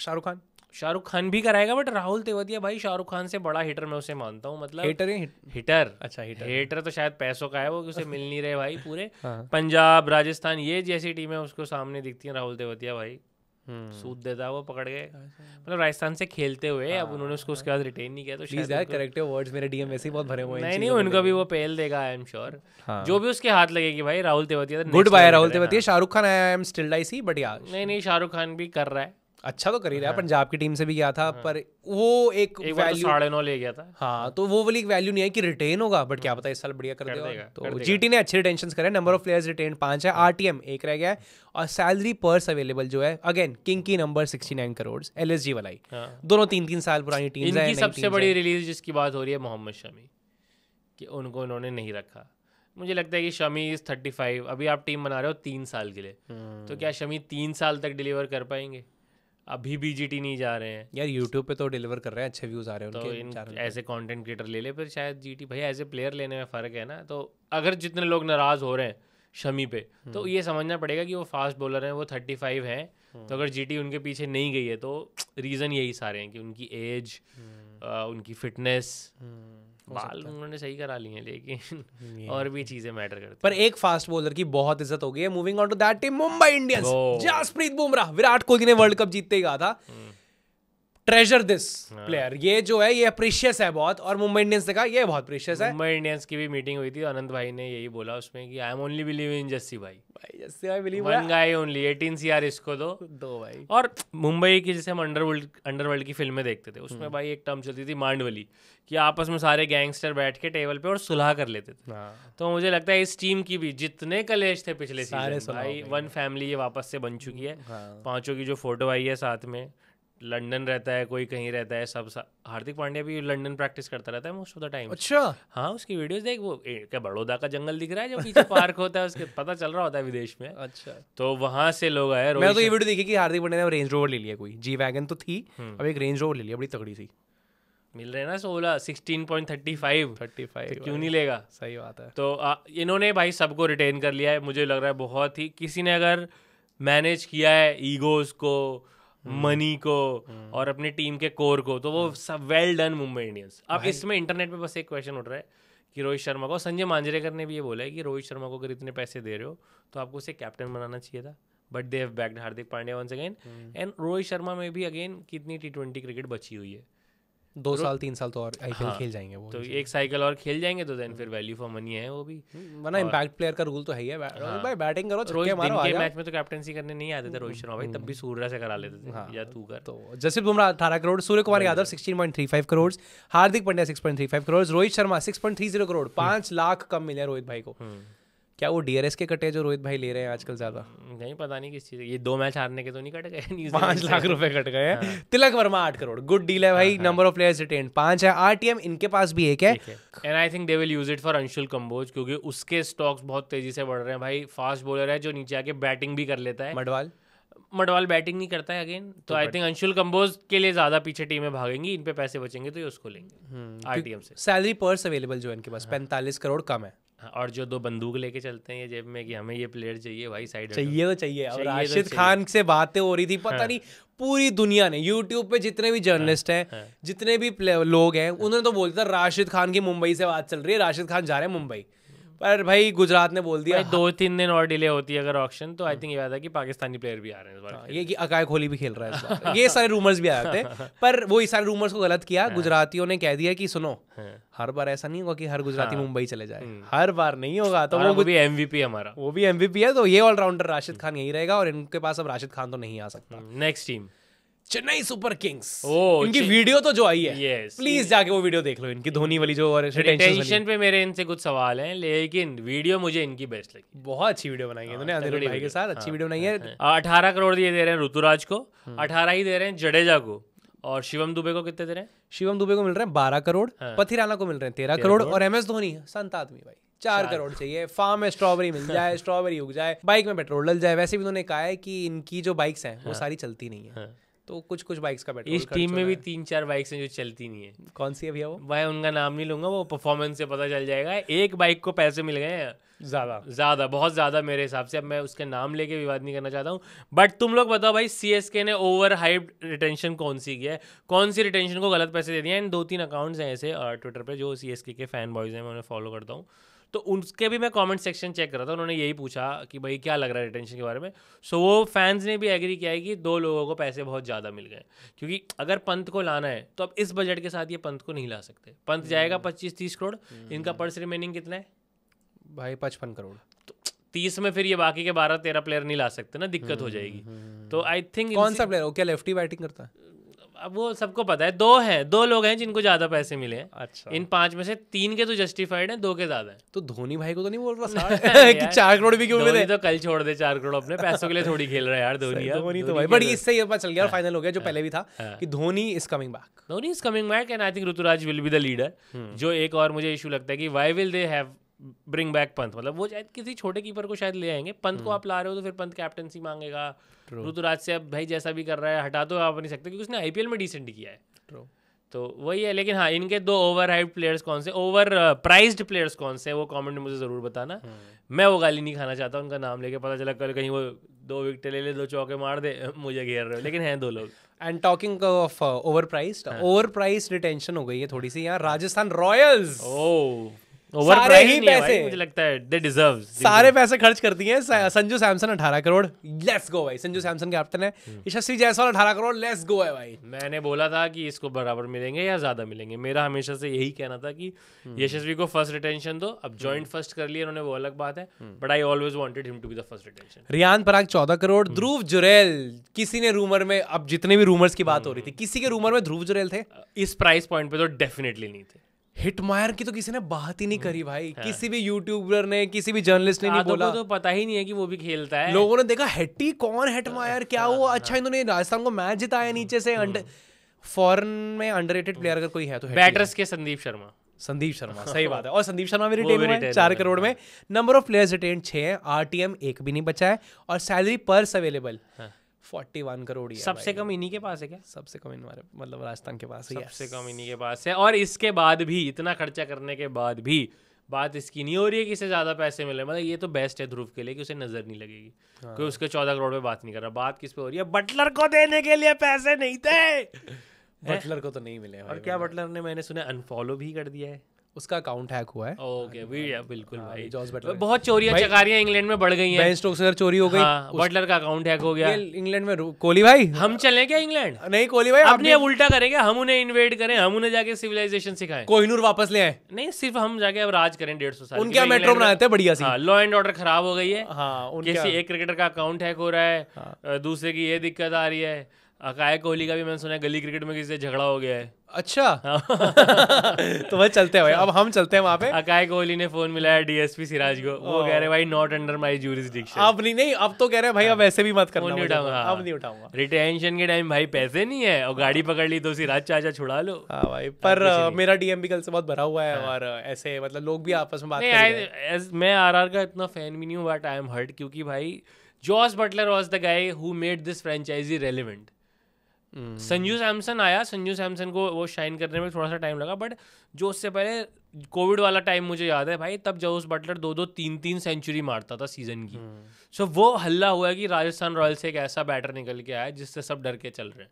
शाहरुख खान शाहरुख खान भी कराएगा बट राहुल तेवतिया भाई शाहरुख खान से बड़ा हिटर मैं उसे मानता हूँ मतलब हिटर हिटर अच्छा हिटर हिटर तो शायद पैसों का है वो उसे मिल नहीं रहे भाई पूरे हाँ। पंजाब राजस्थान ये जैसी टीमें उसको सामने दिखती हैं राहुल तेवतिया भाई हम्म। सूद देता है वो पकड़ गए अच्छा। मतलब राजस्थान से खेलते हुए अब उन्होंने उसको उसके बाद रिटेन नहीं किया तो प्लीज यार करेक्टिव वर्ड्स मेरे डीएम वैसे ही बहुत भरे हुए हैं नहीं नहीं उनका भी वो पहल देगा आई एम श्योर जो भी उसके हाथ लगेगी भाई Rahul Tewatia good bye Rahul Tewatia Shahrukh Khan I am still I see but यार नहीं नहीं शाहरुख खान भी कर रहा है अच्छा तो कर ही रहा हाँ। पंजाब की टीम से भी गया था हाँ। पर वो एक, एक वैल्यू तो साढ़े नौ ले गया था हाँ तो वो वाली वैल्यू नहीं है कि रिटेन होगा बट क्या हाँ। पता इस साल बढ़िया कर, कर देगा तो जीटी ने अच्छे रिटेंशन करे नंबर ऑफ प्लेयर्स रिटेन पांच है एम एक रह गया है और सैलरी पर्स अवेलेबल जो है अगेन किंग की number sixty nine crore L S G वालाई दोनों तीन तीन साल पुरानी टीम है सबसे बड़ी रिलीज जिसकी बात हो रही है मोहम्मद शमी कि उनको उन्होंने नहीं रखा मुझे लगता है कि शमी इज थर्टी फाइव अभी आप टीम बना रहे हो तीन साल के लिए हम्म। तो क्या शमी तीन साल तक डिलीवर कर पाएंगे अभी भी जी नहीं जा रहे हैं यार यूट्यूब पे तो डिलीवर कर रहे हैं अच्छे व्यूज़ आ रहे हैं तो उनके इन ऐसे कंटेंट क्रिएटर ले ले फिर शायद जीटी भैया ऐसे प्लेयर लेने में फ़र्क है ना तो अगर जितने लोग नाराज़ हो रहे हैं शमी पे तो हम्म। ये समझना पड़ेगा कि वो फास्ट बॉलर हैं वो थर्टी फाइव हैं हम्म। तो अगर जी उनके पीछे नहीं गई है तो रीज़न यही सारे हैं कि उनकी एज हम्म। उनकी फिटनेस बाल उन्होंने सही करा लिए लेकिन और भी चीजें मैटर करती पर एक फास्ट बॉलर की बहुत इज्जत हो गई है moving on to that team Mumbai Indians Jasprit Bumrah Virat Kohli ने वर्ल्ड कप जीतते ही कहा था हम्म। ट्रेजर दिस प्लेयर ये जो है ये प्रीशियस है बहुत और मुंबई इंडियंस ने कहा ये बहुत प्रेशियस है मुंबई इंडियंस की भी मीटिंग हुई थी अनंत भाई ने यही बोला उसमें कि I am only believe in Jassi भाई भाई जस्सी भाई believe one guy only 18 CR इसको दो दो भाई और मुंबई की जैसे हम अंडरवर्ल्ड अंडरवर्ल्ड की फिल्में देखते थे उसमें हम्म। भाई एक टर्म चलती थी मांडवली कि आपस में सारे गैंगस्टर बैठ के टेबल पे और सुलह कर लेते थे हाँ। तो मुझे लगता है इस टीम की भी जितने कलेश थे पिछले सारे भाई वन फैमिली ये वापस से बन चुकी है हाँ। पांचों की जो फोटो आई है साथ में लंदन रहता है कोई कहीं रहता है सब हार्दिक पांड्या भी लंदन प्रैक्टिस करता रहता है मोस्ट ऑफ द टाइम अच्छा हाँ उसकी वीडियोस देख वो क्या बड़ौदा का जंगल दिख रहा है जो पीछे पार्क होता है उसके पता चल रहा होता है विदेश में अच्छा तो वहाँ से लोग आए मैं तो ये वीडियो देखी कि हार्दिक पांड्या ने रेंज रोवर ले लिया कोई जी वैगन तो थी हम्म। अब एक रेंज रोवर ले लिया बड़ी तगड़ी थी मिल रहे ना सोलह sixteen point thirty five thirty five क्यों नहीं लेगा सही बात है तो इन्होंने भाई सबको रिटेन कर लिया है मुझे लग रहा है बहुत ही किसी ने अगर मैनेज किया है ईगोज को हम्म। मनी को हम्म। और अपने टीम के कोर को तो वो हम्म। सब वेल डन मुंबई इंडियंस अब इसमें इंटरनेट पे बस एक क्वेश्चन उठ रहा है कि रोहित शर्मा को संजय मांजरेकर ने भी ये बोला है कि रोहित शर्मा को अगर इतने पैसे दे रहे हो तो आपको उसे कैप्टन बनाना चाहिए था but they have backed Hardik Pandya once again and Rohit Sharma में भी अगेन कितनी टी ट्वेंटी क्रिकेट बची हुई है दो साल तीन साल तो और आईपीएल हाँ, खेल जाएंगे वो तो एक साइकिल और खेल जाएंगे तो देन हम्म। फिर वैल्यू फॉर मनी है वो भी हम्म, वरना इम्पैक्ट प्लेयर का रूल तो है ही है हाँ, भाई बैटिंग करो रोहित मारो के मैच में तो कैप्टनसी करने नहीं आते थे रोहित हम्म, शर्मा भाई तब भी सूर्य से करा लेते थे हाँ, या तू कर तो जसप्रीत बुमराह अठारह crore Surya Kumar Yadav sixteen point three five crore Hardik Pandya six point three five crore Rohit Sharma six point three zero crore पांच लाख कम मिले रोहित भाई को क्या वो डीआरएस के कटे जो रोहित भाई ले रहे हैं आजकल ज्यादा नहीं पता नहीं किस चीज ये दो मैच हारने के तो नहीं कट गए पांच लाख रुपए कट गए हाँ। तिलक वर्मा आठ करोड़ गुड डील है भाई नंबर ऑफ प्लेयर्स रिटेन पांच है आरटीएम इनके पास भी एक है and I think they will use it for Anshul Kamboj क्योंकि उसके स्टॉक्स बहुत तेजी से बढ़ रहे हैं भाई फास्ट बॉलर है जो नीचे आके बैटिंग भी कर लेता है मडवाल मडवाल बैटिंग नहीं करता है अगेन तो आई थिंक अंशुल कंबोज के लिए ज्यादा पीछे टीमें भागेंगी इन पे पैसे बचेंगे तो ये उसको लेंगे आरटीएम हम्म, से सैलरी पर्स अवेलेबल जो इनके पास हाँ। पैंतालीस करोड़ कम है और जो दो बंदूक लेके चलते हैं ये जेब में कि हमें ये प्लेयर चाहिए भाई साइड चाहिए तो चाहिए और राशिद तो खान से बातें हो रही थी पता हाँ। नहीं पूरी दुनिया ने यूट्यूब पे जितने भी जर्नलिस्ट हाँ, हैं हाँ। जितने भी लोग हैं उन्होंने तो बोलता राशिद खान की मुंबई से बात चल रही है राशिद खान जा रहे हैं मुंबई पर भाई गुजरात ने बोल दिया दो तीन दिन और डिले होती है अगर ऑक्शन तो आई थिंक ये कि पाकिस्तानी प्लेयर भी आ रहे हैं इस हाँ, ये कि अकाय कोहली भी खेल रहा है ये सारे रूमर्स भी आए थे पर वो ये सारे रूमर्स को गलत किया हाँ। गुजरातियों ने कह दिया कि सुनो हाँ। हर बार ऐसा नहीं होगा कि हर गुजराती मुंबई चले जाए हम्म। हर बार नहीं होगा तो वो भी एमवीपी हमारा वो भी एमवीपी है तो ये ऑलराउंडर राशिद हम्म। खान यही रहेगा और इनके पास अब राशिद खान तो नहीं आ सकता next team hmm, Chennai Super Kings इनकी वीडियो तो जो आई है yes, प्लीज yes. जाके वो वीडियो देख लो इनकी धोनी वाली जो और टेंशन पे मेरे इनसे कुछ सवाल हैं लेकिन वीडियो मुझे इनकी बेस्ट लगी बहुत अच्छी वीडियो बनाई है हाँ, इन्होंने भाई के साथ अच्छी हाँ, वीडियो बनाई हाँ, है अठारह करोड़ दिए दे रहे हैं ऋतुराज को हम्म। अठारह ही दे रहे हैं जडेजा को और शिवम दुबे को कितने दे रहे हैं शिवम दुबे को मिल रहे हैं बारह करोड़ पथिराना को मिल रहे हैं तेरह करोड़ और एम एस धोनी संत आदमी भाई चार करोड़ चाहिए फार्म में स्ट्रॉबेरी मिल जाए स्ट्रॉबेरी उग जाए बाइक में पेट्रोल डल जाए वैसे भी उन्होंने कहा है कि इनकी जो बाइक्स हैं वो सारी चलती नहीं है तो कुछ कुछ बाइक्स का पेट्रोल इस टीम में भी तीन चार बाइक्स हैं जो चलती नहीं है कौन सी है भैया वो भाई उनका नाम नहीं लूंगा वो परफॉर्मेंस से पता चल जाएगा एक बाइक को पैसे मिल गए हैं ज़्यादा ज़्यादा बहुत ज़्यादा मेरे हिसाब से अब मैं उसके नाम लेके विवाद नहीं करना चाहता हूँ बट तुम लोग बताओ भाई सी ने ओवर हाइप रिटेंशन कौन सी किया है कौन सी रिटेंशन को गलत पैसे दे दिया एंड दो तीन अकाउंट्स हैं ऐसे ट्विटर uh, पर जो सी के फ़ैन बॉयज़ हैं मैं उन्हें फॉलो करता हूँ तो उसके भी मैं कमेंट सेक्शन चेक कर रहा था उन्होंने यही पूछा कि भाई क्या लग रहा है रिटेंशन के बारे में सो so, वो फैंस ने भी एग्री किया है कि दो लोगों को पैसे बहुत ज़्यादा मिल गए क्योंकि अगर पंत को लाना है तो अब इस बजट के साथ ये पंत को नहीं ला सकते पंत हम्म। जाएगा पच्चीस तीस करोड़ हम्म। इनका पर्स रिमेनिंग कितना है भाई पचपन करोड़ तो तीस में फिर ये बाकी के बारह तेरह प्लेयर नहीं ला सकते ना दिक्कत हो हम्म, जाएगी तो आई थिंक कौन सा प्लेयर हो क्या लेफ्टी बैटिंग करता है अब वो सबको पता है दो हैं दो लोग हैं जिनको ज्यादा पैसे मिले अच्छा इन पांच में से तीन के तो जस्टिफाइड हैं दो के ज्यादा है तो धोनी भाई को तो नहीं बोल रहा कि चार करोड़ भी क्यों मिले तो कल छोड़ दे चार करोड़ अपने पैसों के लिए थोड़ी खेल रहा है यार धोनी धोनी तो भाई बट इससे ये पता चल गया फाइनल हाँ। हो गया जो हाँ। पहले भी था हाँ। कि Dhoni is coming back Dhoni is coming back and I think Ruturaj will be the leader जो एक और मुझे इशू लगता है कि why will they have bring back Pant मतलब वो शायद किसी छोटे कीपर को शायद ले आएंगे पंथ को हम्म। आप ला रहे हो तो फिर पंथ कैप्टनसी मांगेगा ऋतुराज से अब भाई जैसा भी कर रहा है हटा दो आप नहीं सकते क्योंकि उसने आई में डिसेंट किया है तो वही है लेकिन हाँ इनके दो ओवर हाइड प्लेयर्स कौन से ओवर प्राइज्ड प्लेयर्स कौन से वो कमेंट में मुझे ज़रूर बताना hmm. मैं वो गाली नहीं खाना चाहता उनका नाम लेके पता चला कल कहीं वो दो विकेट ले ले दो चौके मार दे मुझे घेर रहे हो लेकिन हैं दो लोग and talking of over price over price retention हो गई है थोड़ी सी यहाँ राजस्थान रॉयल्स ओह oh. सारे ही पैसे मुझे लगता है दे डिजर्व सारे पैसे खर्च करती है संजू सैमसन अठारह करोड़ लेस गो भाई संजू सैमसन कैप्टन है हम्म। यशस्वी जायसवाल अठारह करोड़ लेस गो है भाई मैंने बोला था कि इसको बराबर मिलेंगे या ज्यादा मिलेंगे मेरा हमेशा से यही कहना था कि हम्म। यशस्वी को फर्स्ट रिटेंशन दो अब ज्वाइंट हम्म। फर्स्ट कर लिया उन्होंने वो अलग बात है but I always wanted him to be the first retention Riyan Parag चौदह करोड़ ध्रुव जुरेल किसी ने रूमर में अब जितने भी रूमर्स की बात हो रही थी किसी के रूमर में ध्रुव जुरेल थे इस प्राइस पॉइंट पे तो डेफिनेटली नहीं थे हिटमायर की तो किसी ने बात ही नहीं करी भाई हम्म, हाँ। किसी भी यूट्यूबर ने किसी भी जर्नलिस्ट ने नहीं बोला तो पता ही नहीं है कि वो भी खेलता है लोगों ने देखा हेट्टी कौन हेटमायर क्या वो हाँ, हाँ, अच्छा हाँ। इन्होंने राजस्थान को मैच जिताया हम्म, नीचे से फॉरन हम्म। में अंडररेटेड प्लेयर अगर कोई है तो बैटर्स के संदीप शर्मा संदीप शर्मा सही बात है और संदीप शर्मा भी रिटेन है चार करोड़ में नंबर ऑफ प्लेयर्स रिटेन छः है आर एक भी नहीं बचा है और salary purse available forty one crore सबसे कम इन्हीं के पास है क्या सबसे कम इनके मतलब राजस्थान के पास है सबसे कम इन्हीं के पास है और इसके बाद भी इतना खर्चा करने के बाद भी बात इसकी नहीं हो रही है कि इसे ज़्यादा पैसे मिले मतलब ये तो बेस्ट है ध्रुव के लिए कि उसे नज़र नहीं लगेगी हाँ। कोई उसके चौदह करोड़ पे बात नहीं कर रहा बात किस पे हो रही है बटलर को देने के लिए पैसे नहीं थे बटलर को तो नहीं मिले और क्या बटलर मतलब। ने मैंने सुना अनफॉलो भी कर दिया है उसका अकाउंट हैक हुआ है ओके वी हाँ, हाँ, बिल्कुल हाँ, भाई जॉस बटलर बहुत चोरियां चकारियां इंग्लैंड में बढ़ गई हैं बेन स्टोक्स अगर चोरी हो गई हाँ, बटलर का अकाउंट हैक हो गया इंग्लैंड में कोहली भाई हम चले क्या इंग्लैंड नहीं कोहली भाई अपने अब उल्टा करेंगे हम उन्हें इन्वेट करें हम उन्हें जाके सिविलाइजेशन सिखाएं कोहिनूर वापस ले आए नहीं सिर्फ हम जाके अब राज करें डेढ़ साल उनके मेट्रो बनाते हैं बढ़िया सी लॉ एंड ऑर्डर खराब हो गई है किसी एक क्रिकेटर का अकाउंट हैक हो रहा है दूसरे की ये दिक्कत आ रही है अकाय कोहली का भी मैंने सुना है गली क्रिकेट में किसी से झगड़ा हो गया है अच्छा हाँ। तो वह चलते हैं अब हम चलते हैं वहाँ पे अकाय कोहली ने फोन मिलाया डीएसपी सिराज को वो कह रहे भाई नॉट अंडर माय जूरिस्टिक्शन अब नहीं नहीं अब तो कह रहे भाई हाँ। अब ऐसे भी मत करना नहीं उठाऊंगा अब नहीं उठाऊंगा रिटेंशन हाँ। के टाइम भाई पैसे नहीं है और गाड़ी पकड़ ली तो सिराज चाचा छुड़ा लो हाँ भाई पर मेरा डीएम भी कल से बहुत भरा हुआ है और ऐसे मतलब लोग भी आपस में बात नहीं मैं आर का इतना फैन भी नहीं हूँ बट आई एम हर्ट क्योंकि भाई Jos Buttler was the guy who made this franchise relevant Sanju Samson आया संजू सैमसन को वो शाइन करने में थोड़ा सा टाइम लगा बट जो उससे पहले कोविड वाला टाइम मुझे याद है भाई तब जोस बटलर दो दो तीन तीन सेंचुरी मारता था सीजन की सो हम्म। वो हल्ला हुआ कि राजस्थान रॉयल्स एक ऐसा बैटर निकल के आया जिससे सब डर के चल रहे हैं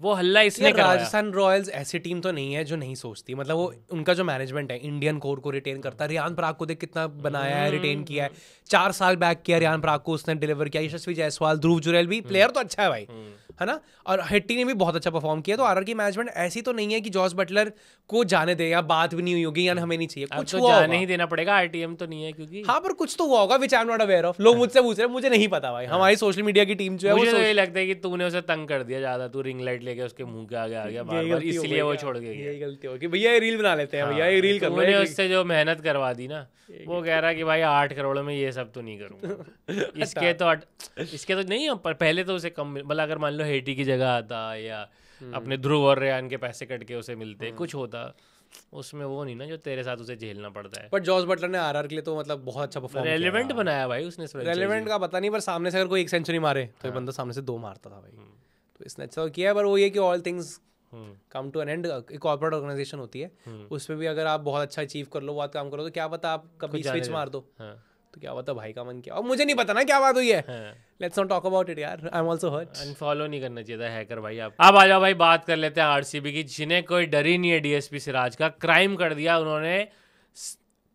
वो हल्ला इसलिए राजस्थान रॉयल्स ऐसी टीम तो नहीं है जो नहीं सोचती मतलब वो उनका जो मैनेजमेंट है इंडियन कोर को रिटेन करता है रियान पराग को देख कितना बनाया है रिटेन हम्म। किया है चार साल बैक किया रियान पराग को उसने डिलीवर किया यशस्वी जायसवाल ध्रुव जुरेल भी प्लेयर हम्म। तो अच्छा है भाई हम्म। है ना और हिट्टी ने भी बहुत अच्छा परफॉर्म किया तो आर की मैनेजमेंट ऐसी तो नहीं है कि जॉर्ज बटलर को जाने दे या बात भी नहीं हुई होगी या हमें नहीं चाहिए कुछ तो जाने ही देना पड़ेगा आरटीएम तो नहीं है क्योंकि हाँ पर कुछ तो हुआ होगा which I am not aware of लोग हाँ। मुझसे पूछ रहे मुझे नहीं पता भाई हाँ। हमारी सोशल मीडिया की टीम जो है मुझे तो लगता है कि तूने उसे तंग कर दिया ज्यादा तू रिंग लाइट ले रह गया उसके मुंह के आगे आ गया इसलिए वो छोड़ गया यही गलती होगी भैया रील बना लेते हैं भैया रील कर लो उससे जो मेहनत करवा दी ना वो कह रहा कि भाई आठ करोड़ में ये सब तो नहीं करूँगा इसके अच्छा। तो इसके तो नहीं पर पहले तो उसे कम मतलब अगर मान लो हेटी की जगह आता या हम्म। अपने ध्रुव और रेन के पैसे कट के उसे मिलते हम्म। कुछ होता उसमें वो नहीं ना जो तेरे साथ उसे झेलना पड़ता है पर जॉर्ज बटलर ने आरआर के लिए तो मतलब बहुत अच्छा परफॉर्म किया रेलेवेंट बनाया भाई उसने रेलेवेंट का पता नहीं पर सामने से अगर कोई एक सेंचुरी मारे तो हाँ। बंदा सामने से दो मारता था भाई हम्म। इसने अच्छा किया है पर वो ये कि all things come to an end एक कॉर्पोरेट ऑर्गेनाइजेशन होती है हम्म। उसमें भी अगर आप बहुत अच्छा अचीव कर लो बहुत काम करो तो क्या पता आप कभी स्विच मार दो हाँ। तो क्या पता भाई का मन क्या और मुझे नहीं पता ना क्या बात हुई है let's not talk about it यार I am also hurt unfollow नहीं करना चाहिए था हैकर भाई आप अब आ जाओ भाई बात कर लेते हैं आरसीबी की जिन्हें कोई डर ही नहीं है डीएसपी सिराज का क्राइम कर दिया उन्होंने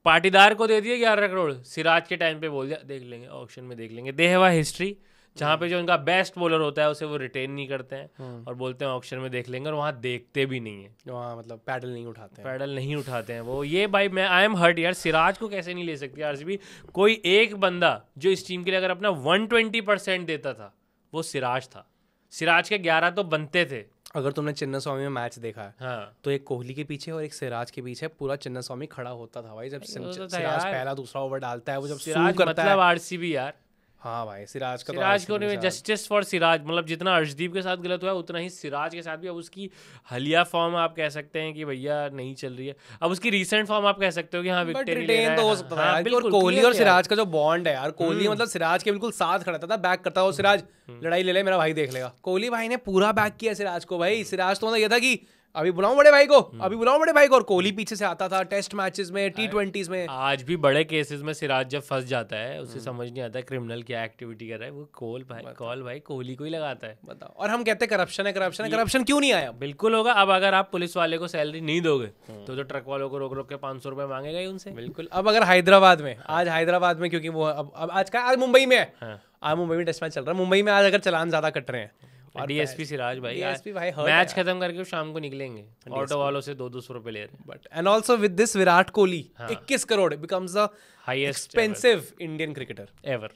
पाटीदार को दे दिया ग्यारह करोड़ सिराज के टाइम पे बोल दिया देख लेंगे ऑप्शन में देख लेंगे दे हैव हिस्ट्री जहाँ हम्म। पे जो उनका बेस्ट बॉलर होता है उसे वो रिटेन नहीं करते हैं हम्म। और बोलते हैं ऑक्शन में देख लेंगे और वहाँ देखते भी नहीं है वहाँ मतलब पैडल नहीं उठाते पैडल नहीं उठाते हैं वो ये भाई मैं आई एम हर्ट यार सिराज को कैसे नहीं ले सकती आरसीबी कोई एक बंदा जो इस टीम के लिए अगर अपना वन ट्वेंटी परसेंट देता था वो सिराज था सिराज के ग्यारह तो बनते थे अगर तुमने चिन्ना स्वामी में मैच देखा है हाँ। तो एक कोहली के पीछे और एक सिराज के पीछे पूरा चिन्ना स्वामी खड़ा होता था भाई जब तो सिराज पहला दूसरा ओवर डालता है वो जब सिराज करता मतलब है आरसीबी यार हाँ भाई सिराज का तो सिराज तो को जस्टिस फॉर सिराज मतलब जितना अर्शदीप के साथ गलत हुआ उतना ही सिराज के साथ भी अब उसकी हलिया फॉर्म आप कह सकते हैं कि भैया नहीं चल रही है अब उसकी रिसेंट फॉर्म आप कह सकते हो कि हाँ विक्टेन तो हो सकता था हाँ, कोहली और सिराज का जो बॉन्ड है यार कोहली हम्म। मतलब सिराज के बिल्कुल साथ खड़ा था बैक करता था सिराज हम्म। लड़ाई ले ले मेरा भाई देख लेगा कोहली भाई ने पूरा बैक किया सिराज को भाई हम्म। सिराज तो मतलब ये था कि अभी बुलाऊं बड़े भाई को हम्म। अभी बुलाऊं बड़े भाई को और कोहली पीछे से आता था टेस्ट मैचेस में टी ट्वेंटीज में आज भी बड़े केसेस में सिराज जब फंस जाता है उसे हम्म। समझ नहीं आता क्रिमिनल क्या एक्टिविटी कर रहा है वो कॉल भाई कॉल भाई कोहली को ही लगाता है बताओ और हम कहते हैं करप्शन है करप्शन है करप्शन क्यों नहीं आया बिल्कुल होगा अब अगर आप पुलिस वाले को सैलरी नहीं दोगे हम्म। तो जो तो ट्रक वालों को रोक रोक के पांच सौ रुपए मांगेगा ही उनसे बिल्कुल अब अगर हैदराबाद में हाँ। आज हैदराबाद में क्योंकि वो अब आज का आज मुंबई में है हाँ। आज मुंबई में टेस्ट मैच चल रहा है मुंबई में आज अगर चलान ज्यादा कट रहे हैं डीएसपी सिराज भाई डीएसपी भाई मैच खत्म करके शाम को निकलेंगे ऑटो वालों से दो दो सौ रुपए ले रहे but and also with this Virat Kohli इक्कीस crore becomes the highest expensive Indian cricketer ever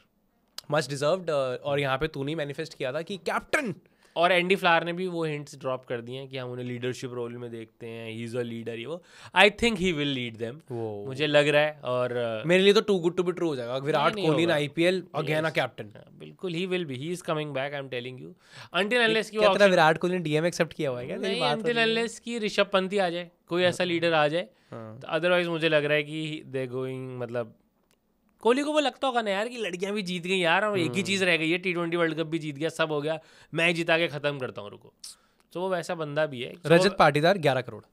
much deserve और यहाँ पे तू नहीं मैनिफेस्ट किया था कि कैप्टन और एंडी फ्लार ने भी वो हिंट्स ड्रॉप कर दिए हैं कि हम उन्हें लीडरशिप रोल में देखते हैं ही इज़ अ लीडर ये वो I think he will lead them मुझे लग रहा है और uh, मेरे लिए तो too good to be true हो जाएगा विराट कोहली ना आईपीएल अगेन अ कैप्टन बिल्कुल he will be he is coming back I am telling you until unless की क्या विराट कोहली ने डीएम एक्सेप्ट किया हुआ है क्या नहीं अनटिल अनलेस की ऋषभ पंत ही आ जाए कोई ऐसा लीडर हाँ। आ जाए अदरवाइज हाँ। तो मुझे लग रहा है कि दे गोइंग मतलब कोहली को वो लगता होगा ना यार कि लड़कियां भी जीत गई यार और एक ही हम्म। चीज़ रह गई है टी ट्वेंटी वर्ल्ड कप भी जीत गया सब हो गया मैं जीता के ख़त्म करता हूँ रुको तो वो वैसा बंदा भी है रजत पाटीदार ग्यारह करोड़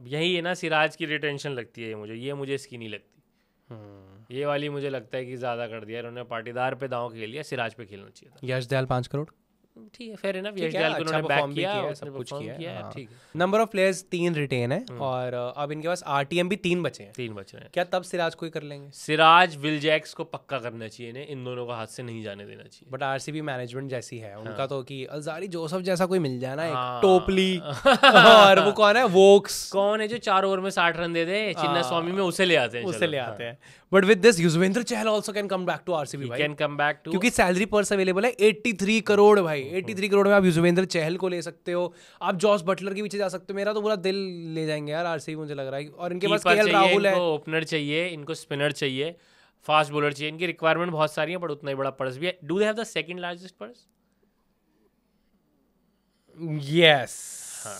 अब यही है ना सिराज की रिटेंशन लगती है मुझे ये मुझे इसकी नहीं लगती हम्म। ये वाली मुझे लगता है कि ज़्यादा कर दिया इन्होंने पाटीदार पे दाव खेल लिया सिराज पे खेलना चाहिए था यश दयाल पांच करोड़ ठीक है फेयर सब कुछ किया अच्छा हाँ। है हम्म। और अब इनके पास भी तीन बचे हैं तीन बचे क्या तब सिराज कर लेंगे को पक्का करना चाहिए इन दोनों को हाथ से नहीं जाने देना चाहिए बट आरसीबी मैनेजमेंट जैसी है हाँ। उनका तो कि अलजारी जोसफ जैसा कोई मिल जाना एक टोपली हाँ। और वो कौन है वोक्स कौन है जो चार ओवर में साठ रन दे दे चिन्ना स्वामी में उसे ले आते हैं उसे ले आते हैं but with this Yuzvendra Chahal also can come back to RCB can come back to क्योंकि सैलरी पर्स अवेलेबल है एट्टी थ्री करोड़ भाई एट्टी थ्री करोड़ में आप युजवेंद्र चहल को ले सकते हो आप जॉस बटलर के पीछे जा सकते हो मेरा तो पूरा दिल ले जाएंगे यार आर मुझे लग रहा है और इनके पास के राहुल है ओपनर चाहिए इनको स्पिनर चाहिए फास्ट बॉलर चाहिए इनकी रिक्वायरमेंट बहुत सारी है बट उतना ही बड़ा पर्स भी है do they have the second largest purse yes हाँ।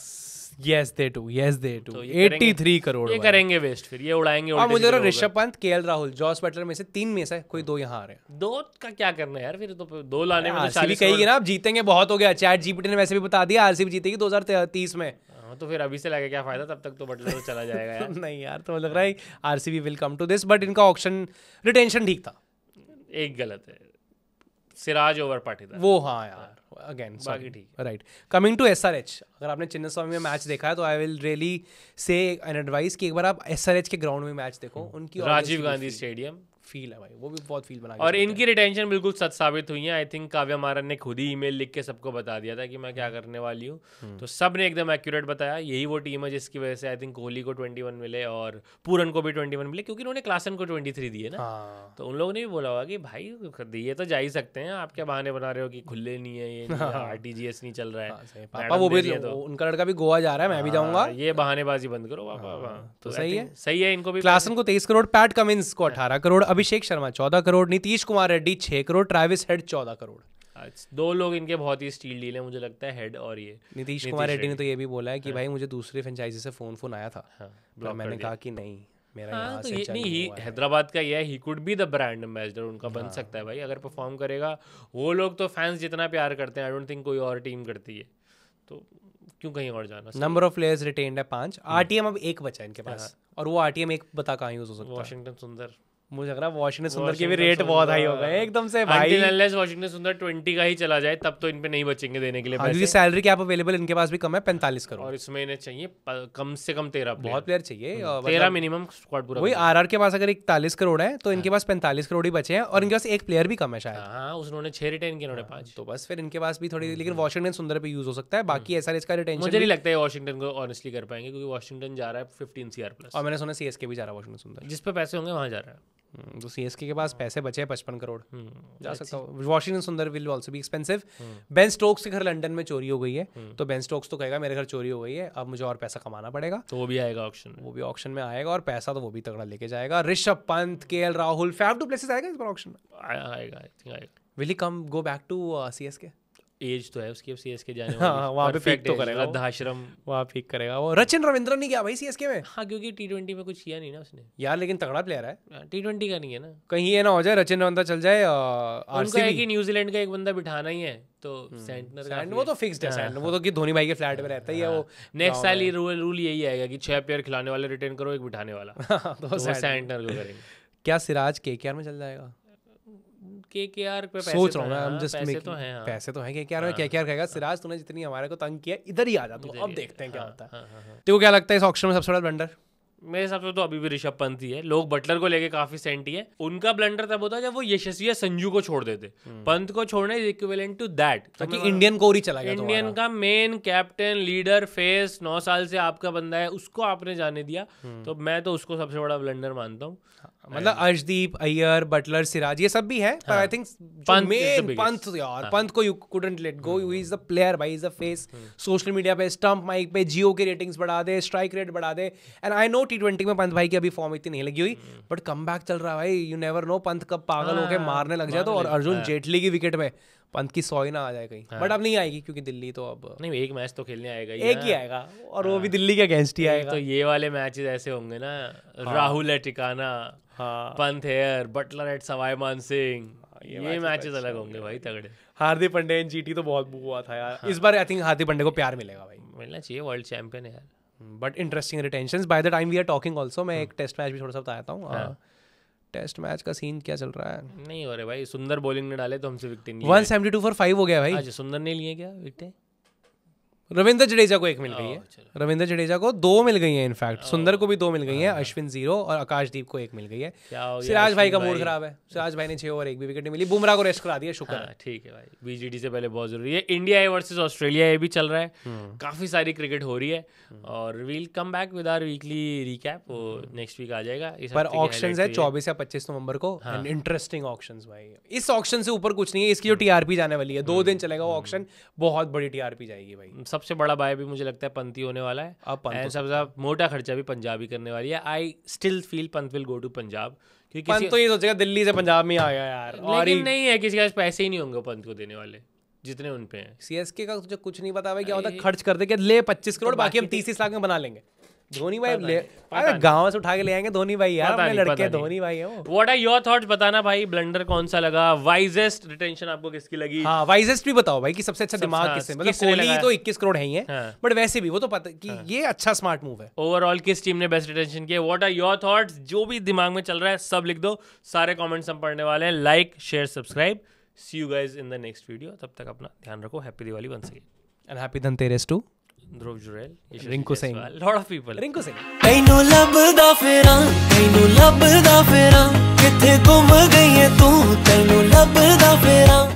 Yes they to yes they to 83 crore ये करेंगे वेस्ट फिर ये उड़ाएंगे और मुझे Rishabh Pant KL Rahul Jos Buttler में से तीन में से कोई दो यहाँ आ रहे हैं दो का क्या करना है यार फिर तो दो लाने में तो हाँ, आरसीबी कहेगी ना आप जीतेंगे बहुत हो गया चैट जीपीटी ने वैसे भी बता दिया आरसीबी जीतेगी 2030 में हाँ, तो फिर अभी से लगे क्या फायदा तब तक तो बटलर तो चला जाएगा यार नहीं यार तो लग रहा है RCB will come to this but इनका ऑप्शन रिटेंशन ठीक था एक गलत है सिराज ओवर पार्टी था वो हाँ यार अगेन बाकी ठीक राइट कमिंग टू एस अगर आपने चिन्ना स्वामी में मैच देखा है तो I will really say an advice कि एक बार आप एस के ग्राउंड में मैच देखो हम्म। उनकी राजीव गांधी स्टेडियम फील है भाई वो भी बहुत फील बना और इनकी रिटेंशन बिल्कुल सच साबित हुई है आई थिंक काव्या मारन ने खुद ही ईमेल लिख के सबको बता दिया था कि मैं क्या करने वाली हूँ हम्म। तो सब ने एकदम एक्यूरेट बताया यही वो टीम है जिसकी वजह से आई थिंक कोहली को ट्वेंटी वन मिले और पूरन को भी ट्वेंटी वन मिले क्योंकि उन्होंने क्लासन को ट्वेंटी थ्री दिए ना हाँ। तो उन लोगों ने भी बोला हुआ कि भाई दिए तो जा ही सकते हैं आप क्या बहाने बना रहे हो कि खुले नहीं है ये आर टी जी एस नहीं चल रहा है हाँ, पापा वो भी तो उनका लड़का भी गोवा जा रहा है मैं भी हाँ, जाऊंगा ये बहानेबाजी बंद करो पापा तो, तो सही है सही है इनको भी क्लासन को तेईस करोड़ पैट कमिंस को अठारह करोड़ अभिषेक शर्मा चौदह करोड़ नीतीश कुमार रेड्डी छः करोड़ ट्रैविस हेड चौदह करोड़ दो लोग इनके बहुत ही स्टील डील है मुझे लगता है हेड और ये नीतीश कुमार रेड्डी ने तो ये भी बोला है कि हाँ। भाई मुझे दूसरी फ्रेंचाइजी से फ़ोन फोन आया था हाँ, मैंने कहा कि नहीं मेरा हाँ, तो ये नहीं ही हैदराबाद का ये है he could be the brand ambassador उनका हाँ. बन सकता है भाई अगर परफॉर्म करेगा वो लोग तो फैंस जितना प्यार करते हैं आई डोंट थिंक कोई और टीम करती है तो क्यों कहीं और जाना नंबर ऑफ प्लेयर्स रिटेन्ड है पांच आरटीएम हम्म। अब एक बचा है इनके पास हाँ। और वो आरटीएम एक बता कहाँ यूज हो सकता है वाशिंगटन सुंदर मुझे लग रहा है सुंदर के भी रेट बहुत हाई हो गए हाँ। एकदम से भाई अनलेस सुंदर ट्वेंटी का ही चला जाए तब तो इन पे नहीं बचेंगे देने के लिए हाँ, क्योंकि सैलरी कैप अवेलेबल इनके पास भी कम है पैंतालीस करोड़ और इसमें इन्हें चाहिए कम से कम तेरह बहुत प्लेयर चाहिए हम्म, तेरह मिनिमम मतलब स्क्वाड पूरा वही आर के पास अगर इकतालीस करोड़ है तो इनके हाँ। पास पैंतालीस करोड़ ही बचे हैं और इनके पास एक प्लेयर भी कम है शायद उन्होंने छह रिटेन के उन्होंने तो बस फिर इनके पास भी थोड़ी हम्म। लेकिन वॉशिंगटन सुंदर पे यूज हो सकता है हम्म। बाकी ऐसा इसका रिटेंशन मुझे नहीं लगता है वॉशिंगटन को ऑनेस्टली कर पाएंगे क्योंकि वॉशिंगटन जा रहा है फिफ्टीन सी प्लस और मैंने सुना सी भी जा रहा है वॉशिंगटन सुंदर जिस पे पैसे होंगे वहाँ जा रहा है हम्म, तो सी के पास हाँ। पैसे बचे हैं पचपन करोड़ हम्म, तो जा सकता हूँ वॉशिंगटन सुंदर विल ऑल्सो भी एक्सपेंसिव बेन स्टोक्स के घर लंडन में चोरी हो गई है हम्म। तो बेन स्टोक्स तो कहेगा मेरे घर चोरी हो गई है अब मुझे और पैसा कमाना पड़ेगा तो वो भी आएगा ऑप्शन वो भी ऑप्शन में आएगा और पैसा तो वो भी तगड़ा लेके जाएगा ऋषभ पंत के एल राहुल फैव टू प्लेसेस आएगा इस बार ऑप्शन में आएगा आई थिंक आएगा will he come go back to C S K as तो है उसकी अब के जाने हाँ, वहाँ पे पीक तो करेगा अर्धाश्रम वहाँ पीक करेगा वो रचिन रविंद्र नहीं गया भाई सी एस के में हाँ क्योंकि टी ट्वेंटी में कुछ किया नहीं ना उसने यार लेकिन तगड़ा प्लेयर है टी हाँ, ट्वेंटी का नहीं है ना कहीं ये ना हो जाए रचिन रविंद्र चल जाए उनको है कि न्यूजीलैंड का एक बंदा बिठाना ही है तो सैंटनर हम्म, वो तो फिक्स्ड है सैंटनर हाँ। वो तो कि धोनी भाई के फ्लैट में रहता ही है हाँ। वो नेक्स्ट साल ही रूल रूल यही आएगा कि छह प्लेयर खिलाने वाले रिटर्न करो एक बिठाने वाला तो सैंटनर तो को करेंगे क्या सिराज के में चल जाएगा के के आर पे पैसे सोच तो रहा हूँ जस्ट हाँ, तो हाँ। पैसे तो हैं पैसे तो हैं के के आर में के के आर कहेगा सिराज तूने जितनी हमारे को तंग किया इधर ही आ जा तो अब देखते हैं क्या हाँ, होता है तेरे क्या लगता है इस ऑक्शन में सबसे बड़ा ब्लंडर मेरे हिसाब से तो अभी भी ऋषभ पंत ही है लोग बटलर को लेके काफी सेंटी है उनका ब्लंडर तब होता है जब वो यशस्वी संजू को छोड़ देते हम्म। पंत को छोड़ना इज इक्विवेलेंट टू दैट ताकि इंडियन को ही चला गया इंडियन का मेन कैप्टन लीडर फेस नौ साल से आपका बंदा है उसको आपने जाने दिया हम्म। तो मैं तो उसको सबसे बड़ा ब्लंडर मानता हूँ मतलब अर्शदीप अय्यर बटलर सिराज ये सब भी है पर आई थिंक मेन पंथ यार हाँ। पंथ को you couldn't let go you is the player भाई is the face social media पे स्टंप माइक पे जियो की रेटिंग्स बढ़ा दे स्ट्राइक रेट बढ़ा दे and I know T twenty में पंथ भाई की अभी फॉर्म इतनी नहीं लगी हुई बट hmm. कम चल रहा है भाई यू नेवर नो पंथ कब पागल होकर हाँ, मारने लग जाए तो और अर्जुन जेटली की विकेट में पंत की सोई ना आ जाए कहीं बट हाँ। अब नहीं आएगी क्योंकि दिल्ली तो अब नहीं एक मैच तो खेलने आएगा ही एक ही आएगा और वो भी दिल्ली के अगेंस्ट ही आएगा तो ये वाले मैचेस ऐसे होंगे ना राहुल है टिकाना Pant here Buttler at Sawai Man Singh ये, मैचेस अलग होंगे भाई तगड़े हार्दिक पंडे एंड जीटी तो बहुत हुआ था यार हाँ। इस बार आई थिंक हार्दिक पंडे को प्यार मिलेगा भाई मिलना चाहिए वर्ल्ड चैंपियन है यार but interesting retention by the time we are talking also मैं hmm. एक टेस्ट मैच भी थोड़ा सा बताता हूँ टेस्ट हाँ। मैच हाँ। का सीन क्या चल रहा है नहीं हो रहा भाई सुंदर बॉलिंग ने डाले तो हमसे विकेट नहीं 172 फॉर फाइव हो गया भाई अच्छा सुंदर ने लिए क्या विकटे रविंद्र जडेजा को एक मिल गई है रविंद्र जडेजा को दो मिल गई है इनफैक्ट सुंदर को भी दो मिल गई है हाँ। अश्विन जीरो और आकाशदीप को एक मिल गई है सिराज भाई का मूड खराब है सिराज भाई ने छह ओवर एक भी विकेट नहीं मिली बुमराह को रेस्ट करा दिया शुक्र हाँ, ठीक है भाई बीजेडी से पहले बहुत जरूरी है इंडिया वर्सेज ऑस्ट्रेलिया ये भी चल रहा है हम्म। काफी सारी क्रिकेट हो रही है हम्म। और we'll come back with our weekly recap वो नेक्स्ट हम्म। वीक आ जाएगा पर ऑप्शन है तो चौबीस या पच्चीस नवंबर को इंटरेस्टिंग हाँ। ऑप्शन भाई इस ऑप्शन से ऊपर कुछ नहीं है इसकी जो टीआरपी जाने वाली है दो दिन चलेगा वो ऑप्शन बहुत बड़ी टीआरपी जाएगी भाई सबसे बड़ा बाय भी मुझे लगता है पंथी होने वाला है एंड सबसे मोटा खर्चा भी पंजाब ही करने वाली है I still feel Pant will go to Punjab क्योंकि पंत तो ये सोचेगा दिल्ली से पंजाब में आ गया यार और ही... नहीं है किसी के पास पैसे ही नहीं होंगे पंत को देने वाले जितने उनपे हैं सी का तुझे तो कुछ नहीं पता भाई क्या होता खर्च कर दे के ले पच्चीस करोड़ तो बाकी हम तो- तीस तीस लाख में बना लेंगे धोनी भाई ले अरे गांव से उठा के ले आएंगे धोनी भाई यार अपने लड़के धोनी भाई है वो व्हाट आर योर थॉट्स बताना भाई ब्लंडर कौन सा लगा वाइजेस्ट रिटेंशन आपको किसकी लगी हां वाइजेस्ट भी बताओ भाई कि सबसे अच्छा दिमाग हाँ, किसने मतलब कोहली तो 21 करोड़ है ही है हाँ। बट वैसे भी वो तो पता कि हाँ। ये अच्छा स्मार्ट मूव है ओवरऑल किस टीम ने बेस्ट रिटेंशन किया व्हाट आर योर थॉट्स जो भी दिमाग में चल रहा है सब लिख दो सारे कमेंट्स हम पढ़ने वाले हैं like share subscribe see you guys in the next video तब तक अपना ध्यान रखो happy Diwali once again and happy Dhanteras to Dhruv Jurel Rinku Singh lot of people Rinku Singh ਤੈਨੂੰ ਲੱਭਦਾ ਫਿਰਾਂ ਤੈਨੂੰ ਲੱਭਦਾ ਫਿਰਾਂ ਕਿੱਥੇ ਗੁੰਮ ਗਈ ਏ ਤੂੰ ਤੈਨੂੰ ਲੱਭਦਾ ਫਿਰਾਂ